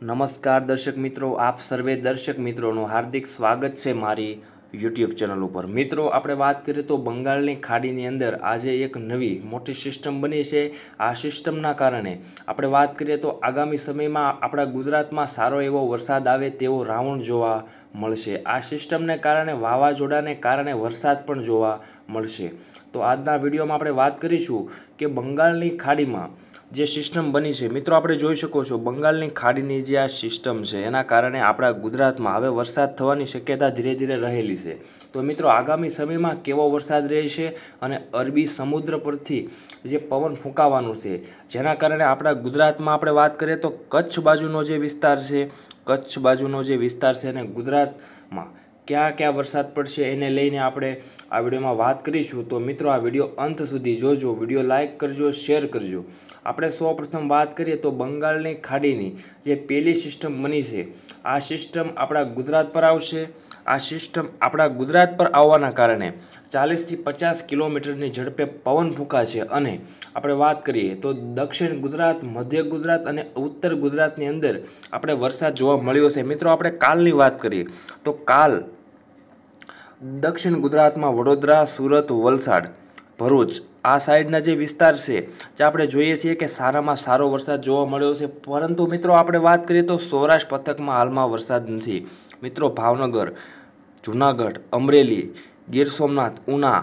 નમસ્કાર દર્શક મિત્રો આપ સર્વે દર્શક મિત્રોનું હાર્દિક સ્વાગત છે મારી યુટ્યુબ ચેનલ ઉપર મિત્રો આપણે વાત કરીએ તો બંગાળની ખાડીની અંદર આજે એક નવી મોટી સિસ્ટમ બની છે આ સિસ્ટમના કારણે આપણે વાત કરીએ તો આગામી સમયમાં આપણા ગુજરાતમાં સારો એવો વરસાદ આવે તેવો રાઉન્ડ જોવા મળશે આ સિસ્ટમને કારણે વાવાઝોડાને કારણે વરસાદ પણ જોવા મળશે તો આજના વિડીયોમાં આપણે વાત કરીશું કે બંગાળની ખાડીમાં જે સિસ્ટમ બની છે મિત્રો આપણે જોઈ શકો છો બંગાળની ખાડીની જે આ સિસ્ટમ છે એના કારણે આપણા ગુજરાતમાં હવે વરસાદ થવાની શક્યતા ધીરે ધીરે રહેલી છે તો મિત્રો આગામી સમયમાં કેવો વરસાદ રહેશે અને અરબી સમુદ્ર પરથી જે પવન ફૂંકાવાનું છે જેના કારણે આપણા ગુજરાતમાં આપણે વાત કરીએ તો કચ્છ બાજુનો જે વિસ્તાર છે કચ્છ બાજુનો જે વિસ્તાર છે અને ગુજરાતમાં ક્યાં ક્યાં વરસાદ પડશે એને લઈને આપણે આ વિડીયોમાં વાત કરીશું તો મિત્રો આ વિડીયો અંત સુધી જોજો વિડીયો લાઇક કરજો શેર કરજો આપણે સૌપ્રથમ વાત કરીએ તો બંગાળની ખાડીની જે પેલી સિસ્ટમ બની છે આ સિસ્ટમ આપણા ગુજરાત પર આવશે આ સિસ્ટમ આપણા ગુજરાત પર આવવાના કારણે ચાલીસથી પચાસ કિલોમીટરની ઝડપે પવન ફૂંકાશે અને આપણે વાત કરીએ તો દક્ષિણ ગુજરાત મધ્ય ગુજરાત અને ઉત્તર ગુજરાતની અંદર આપણે વરસાદ જોવા મળ્યો છે મિત્રો આપણે કાલની વાત કરીએ તો કાલ દક્ષિણ ગુજરાતમાં વડોદરા સુરત વલસાડ ભરૂચ આ સાઈડના જે વિસ્તાર છે જે આપણે જોઈએ છીએ કે સારામાં સારો વરસાદ જોવા મળ્યો છે પરંતુ મિત્રો આપણે વાત કરીએ તો સૌરાષ્ટ્ર પથકમાં હાલમાં વરસાદ નથી મિત્રો ભાવનગર જૂનાગઢ અમરેલી ગીર સોમનાથ ઉના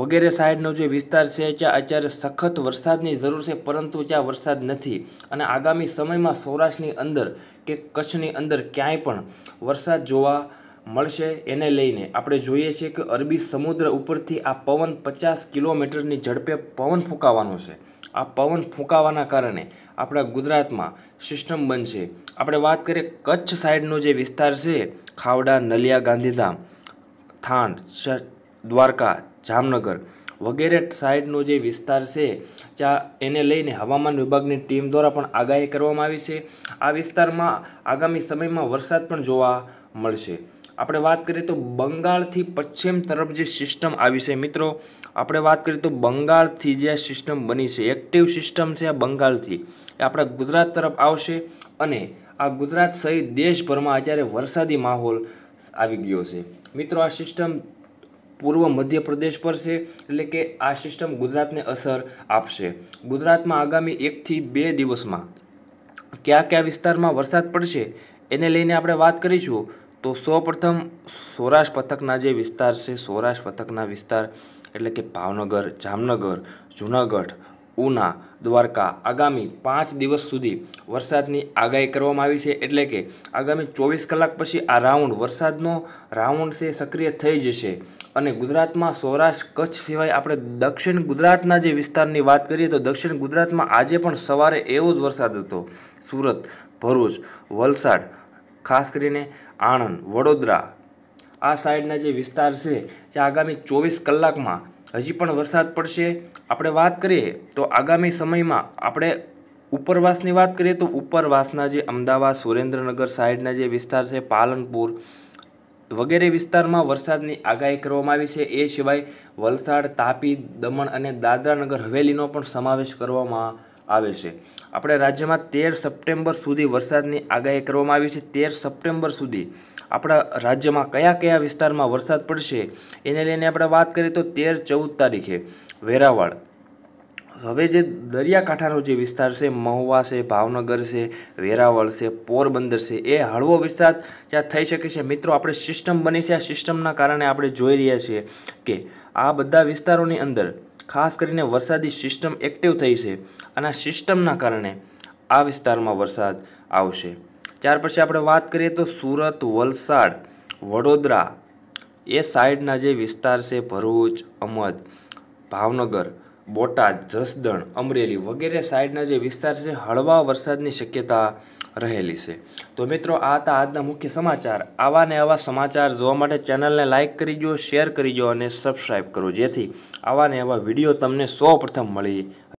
વગેરે સાઈડનો જે વિસ્તાર છે ત્યાં અત્યારે સખત વરસાદની જરૂર છે પરંતુ ત્યાં વરસાદ નથી અને આગામી સમયમાં સૌરાષ્ટ્રની અંદર કે કચ્છની અંદર ક્યાંય પણ વરસાદ જોવા મળશે એને લઈને આપણે જોઈએ છીએ કે અરબી સમુદ્ર ઉપરથી આ પવન પચાસ કિલોમીટરની ઝડપે પવન ફૂંકાવાનો છે આ પવન ફૂંકાવાના કારણે આપણા ગુજરાતમાં સિસ્ટમ બનશે આપણે વાત કરીએ કચ્છ સાઈડનો જે વિસ્તાર છે ખાવડા નલિયા ગાંધીધામ થાણ દ્વારકા જામનગર વગેરે સાઈડનો જે વિસ્તાર છે જ્યાં એને લઈને હવામાન વિભાગની ટીમ દ્વારા પણ આગાહી કરવામાં આવી છે આ વિસ્તારમાં આગામી સમયમાં વરસાદ પણ જોવા મળશે આપણે વાત કરીએ તો બંગાળથી પશ્ચિમ તરફ જે સિસ્ટમ આવી છે મિત્રો આપણે વાત કરીએ તો બંગાળથી જે આ સિસ્ટમ બની છે એક્ટિવ સિસ્ટમ છે આ બંગાળથી એ આપણા ગુજરાત તરફ આવશે અને આ ગુજરાત સહિત દેશભરમાં અત્યારે વરસાદી માહોલ આવી ગયો છે મિત્રો આ સિસ્ટમ પૂર્વ મધ્યપ્રદેશ પર છે એટલે કે આ સિસ્ટમ ગુજરાતને અસર આપશે ગુજરાતમાં આગામી એકથી બે દિવસમાં કયા કયા વિસ્તારમાં વરસાદ પડશે એને લઈને આપણે વાત કરીશું તો સૌપ્રથમ સૌરાષ્ટ્ર પથકના જે વિસ્તાર છે સૌરાષ્ટ્ર પથકના વિસ્તાર એટલે કે ભાવનગર જામનગર જૂનાગઢ ઉના દ્વારકા આગામી પાંચ દિવસ સુધી વરસાદની આગાહી કરવામાં આવી છે એટલે કે આગામી ચોવીસ કલાક પછી આ રાઉન્ડ વરસાદનો રાઉન્ડ છે સક્રિય થઈ જશે અને ગુજરાતમાં સૌરાષ્ટ્ર કચ્છ સિવાય આપણે દક્ષિણ ગુજરાતના જે વિસ્તારની વાત કરીએ તો દક્ષિણ ગુજરાતમાં આજે પણ સવારે એવો જ વરસાદ હતો સુરત ભરૂચ વલસાડ ખાસ કરીને આણંદ વડોદરા આ સાઈડના જે વિસ્તાર છે જે આગામી ચોવીસ કલાકમાં હજી પણ વરસાદ પડશે આપણે વાત કરીએ તો આગામી સમયમાં આપણે ઉપરવાસની વાત કરીએ તો ઉપરવાસના જે અમદાવાદ સુરેન્દ્રનગર સાઈડના જે વિસ્તાર છે પાલનપુર વગેરે વિસ્તારમાં વરસાદની આગાહી કરવામાં આવી છે એ સિવાય વલસાડ તાપી દમણ અને દાદરાનગર હવેલીનો પણ સમાવેશ કરવામાં આવે છે આપણે રાજ્યમાં તેર સપ્ટેમ્બર સુધી વરસાદની આગાહી કરવામાં આવી છે તેર સપ્ટેમ્બર સુધી આપણા રાજ્યમાં કયા કયા વિસ્તારમાં વરસાદ પડશે એને લઈને આપણે વાત કરીએ તો તેર ચૌદ તારીખે વેરાવળ હવે જે દરિયાકાંઠાનો જે વિસ્તાર છે મહુવા છે ભાવનગર છે વેરાવળ છે પોરબંદર છે એ હળવો વિસ્તાર ત્યાં થઈ શકે છે મિત્રો આપણે સિસ્ટમ બની છે આ સિસ્ટમના કારણે આપણે જોઈ રહ્યા છીએ કે આ બધા વિસ્તારોની અંદર ખાસ કરીને વરસાદી સિસ્ટમ એક્ટિવ થઈ છે અને સિસ્ટમના કારણે આ વિસ્તારમાં વરસાદ આવશે ત્યાર પછી આપણે વાત કરીએ તો સુરત વલસાડ વડોદરા એ સાઈડના જે વિસ્તાર છે ભરૂચ અમદ ભાવનગર બોટાદ જસદણ અમરેલી વગેરે સાઈડના જે વિસ્તાર છે હળવા વરસાદની શક્યતા રહેલી છે તો મિત્રો આ હતા આજના મુખ્ય સમાચાર આવા ને આવા સમાચાર જોવા માટે ચેનલને લાઇક કરી દો શેર કરી દો અને સબસ્ક્રાઈબ કરો જેથી આવા ને આવા વિડીયો તમને સૌ મળી